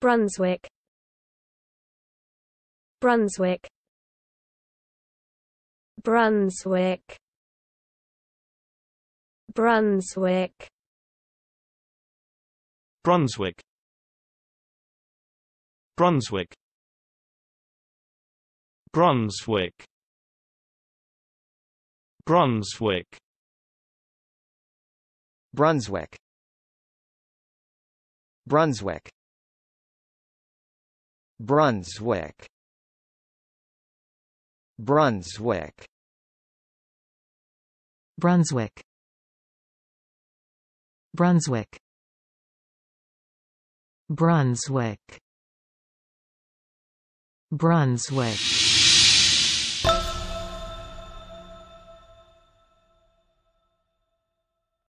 Brunswick Brunswick Brunswick Brunswick Brunswick Brunswick Brunswick Brunswick Brunswick Brunswick Brunswick Brunswick Brunswick Brunswick Brunswick Brunswick